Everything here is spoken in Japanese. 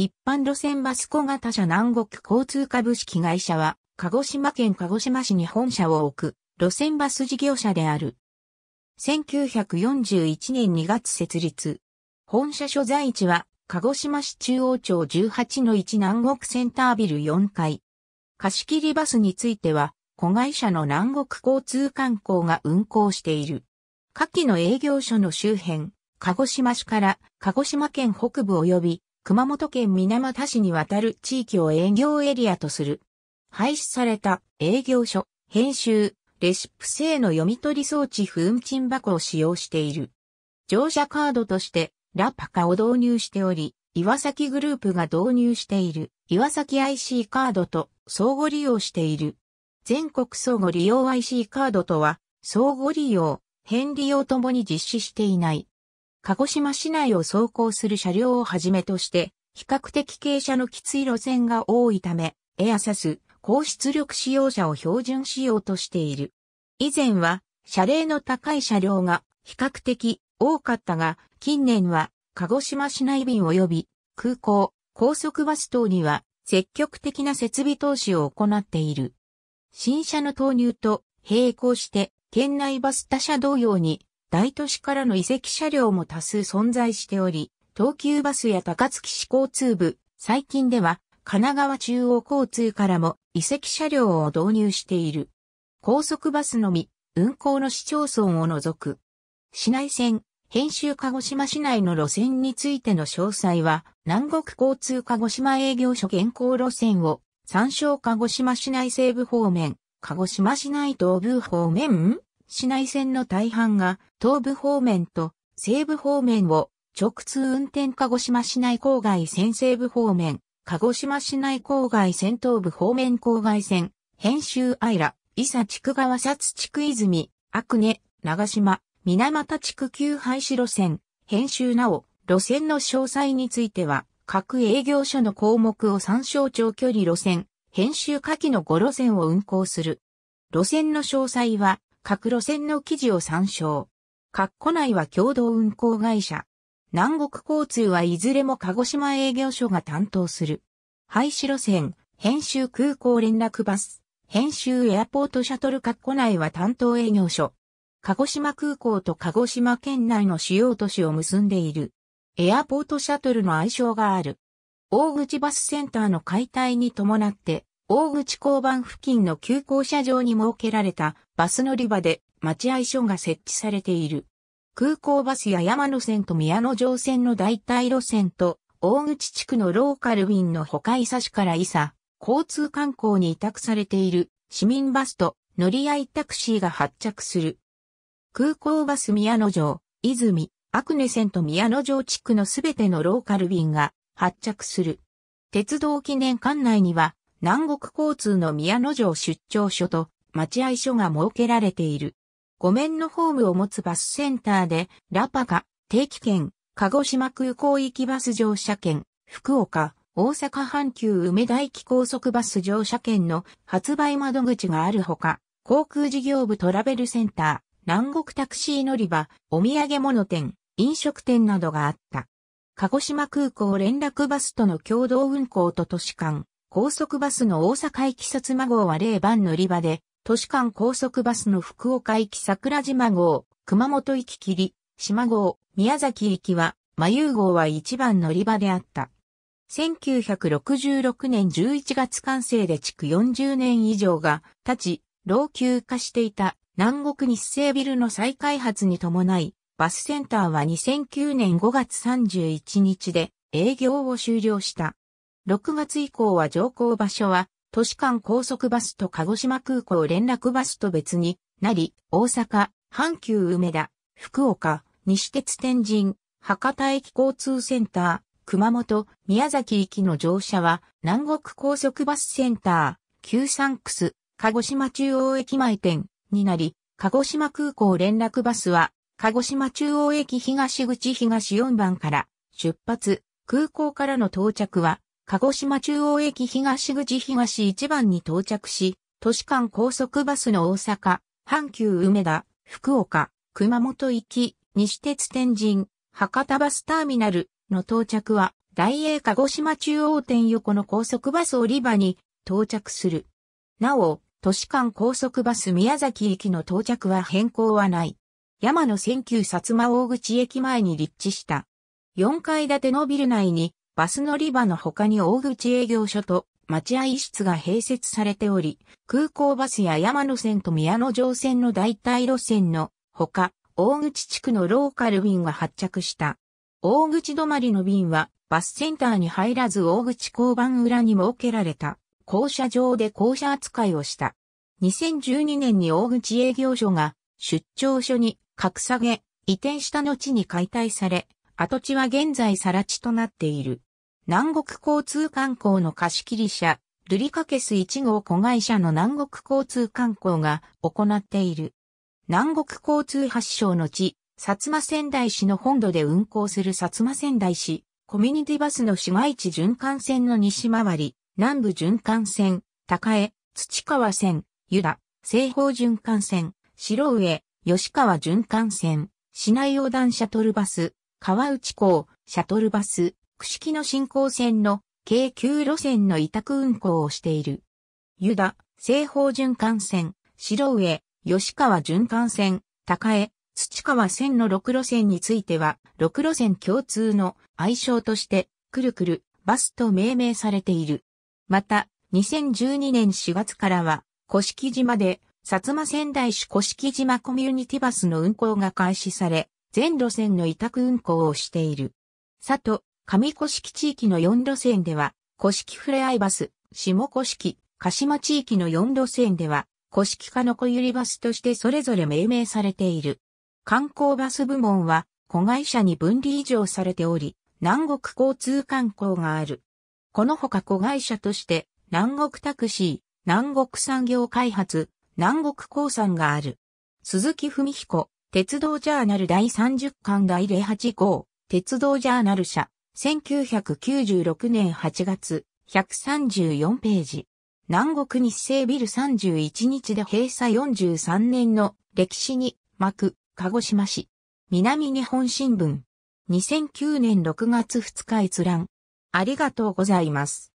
一般路線バス小型車南国交通株式会社は、鹿児島県鹿児島市に本社を置く、路線バス事業者である。1941年2月設立。本社所在地は、鹿児島市中央町18-1南国センタービル4階。貸切バスについては、子会社の南国交通観光が運行している。下記の営業所の周辺、鹿児島市から鹿児島県北部及び熊本県水俣市にわたる地域を営業エリアとする。廃止された営業所、編集、レシップ製の読み取り装置風ン賃箱を使用している。乗車カードとしてラパカを導入しており、岩崎グループが導入している岩崎 IC カードと相互利用している。全国相互利用 IC カードとは相互利用、変利用ともに実施していない鹿児島市内を走行する車両をはじめとして、比較的傾斜のきつい路線が多いため、エアサス、高出力使用車を標準仕様としている。以前は、車齢の高い車両が比較的多かったが、近年は鹿児島市内便及び空港、高速バス等には積極的な設備投資を行っている。新車の投入と並行して県内バス他社同様に大都市からの移籍車両も多数存在しており、東急バスや高槻市交通部、最近では神奈川中央交通からも移籍車両を導入している。高速バスのみ、運行の市町村を除く。市内線、編集鹿児島市内の路線についての詳細は、南国交通鹿児島営業所現行路線を、参照鹿児島市内西部方面、鹿児島市内東部方面市内線の大半が東部方面と西部方面を直通運転鹿児島市内郊外線西部方面、鹿児島市内郊外線東部方面郊外線、編集アイラ、伊佐地区川札地区泉、阿久根、長島、水俣地区旧廃止路線、編集なお、路線の詳細については、各営業所の項目を参照長距離路線、編集下記の5路線を運行する。路線の詳細は、各路線の記事を参照。括弧内は共同運行会社。南国交通はいずれも鹿児島営業所が担当する。廃止路線、編集空港連絡バス、編集エアポートシャトル括弧内は担当営業所。鹿児島空港と鹿児島県内の主要都市を結んでいる。エアポートシャトルの愛称がある。大口バスセンターの解体に伴って、大口交番付近の急行車場に設けられたバス乗り場で待合所が設置されている。空港バスや山野線と宮野城線の代替路線と大口地区のローカル便の他伊佐市から伊佐、交通観光に委託されている市民バスと乗り合いタクシーが発着する。空港バス宮野城、泉、阿久根線と宮野城地区のすべてのローカル便が発着する。鉄道記念館内には南国交通の宮野城出張所と待合所が設けられている。5面のホームを持つバスセンターで、ラパカ、定期券、鹿児島空港行きバス乗車券、福岡、大阪阪急梅田駅高速バス乗車券の発売窓口があるほか、航空事業部トラベルセンター、南国タクシー乗り場、お土産物店、飲食店などがあった。鹿児島空港連絡バスとの共同運行と都市間、高速バスの大阪行き薩摩号は0番乗り場で、都市間高速バスの福岡行き桜島号、熊本行きり、島号、宮崎行きは、真夕号は1番乗り場であった。1966年11月完成で築40年以上が経ち、老朽化していた南国日清ビルの再開発に伴い、バスセンターは2009年5月31日で営業を終了した。6月以降は乗降場所は、都市間高速バスと鹿児島空港連絡バスと別になり、大阪、阪急梅田、福岡、西鉄天神、博多駅交通センター、熊本、宮崎行きの乗車は、南国高速バスセンター、旧サンクス、鹿児島中央駅前店になり、鹿児島空港連絡バスは、鹿児島中央駅東口東4番から出発、空港からの到着は、鹿児島中央駅東口東一番に到着し、都市間高速バスの大阪、阪急梅田、福岡、熊本行き、西鉄天神、博多バスターミナルの到着は、大英鹿児島中央店横の高速バス降り場に到着する。なお、都市間高速バス宮崎行きの到着は変更はない。山野千旧薩摩大口駅前に立地した。4階建てのビル内にバス乗り場の他に大口営業所と待合室が併設されており、空港バスや山野線と宮野城線の代替路線のほか、大口地区のローカル便が発着した。大口止まりの便はバスセンターに入らず大口交番裏に設けられた校舎場で校舎扱いをした。2012年に大口営業所が出張所に格下げ移転した後に解体され、跡地は現在更地となっている。南国交通観光の貸切者、ルリカケス1号子会社の南国交通観光が行っている。南国交通発祥の地、薩摩仙台市の本土で運行する薩摩仙台市、コミュニティバスの市街地循環線の西回り、南部循環線、高江、土川線、湯田、西方循環線、白上、吉川循環線、市内横断シャトルバス、川内港、シャトルバス、式の新興線の京急路線の委託運行をしている。湯田、西方循環線、白上、吉川循環線、高江、土川線の6路線については、6路線共通の愛称として、くるくる、バスと命名されている。また、2012年4月からは、古式島で、薩摩仙台市古式島コミュニティバスの運行が開始され、全路線の委託運行をしている。佐渡、上古式地域の4路線では、古式ふれあいバス、下古式、鹿島地域の4路線では、古式化の小ゆりバスとしてそれぞれ命名されている。観光バス部門は、子会社に分離以上されており、南国交通観光がある。このほか子会社として、南国タクシー、南国産業開発、南国鉱産がある。鈴木文彦、鉄道ジャーナル第30巻第08号、鉄道ジャーナル社、1996年8月、134ページ。南国日清ビル31日で閉鎖43年の歴史に幕、鹿児島市。南日本新聞。2009年6月2日閲覧。ありがとうございます。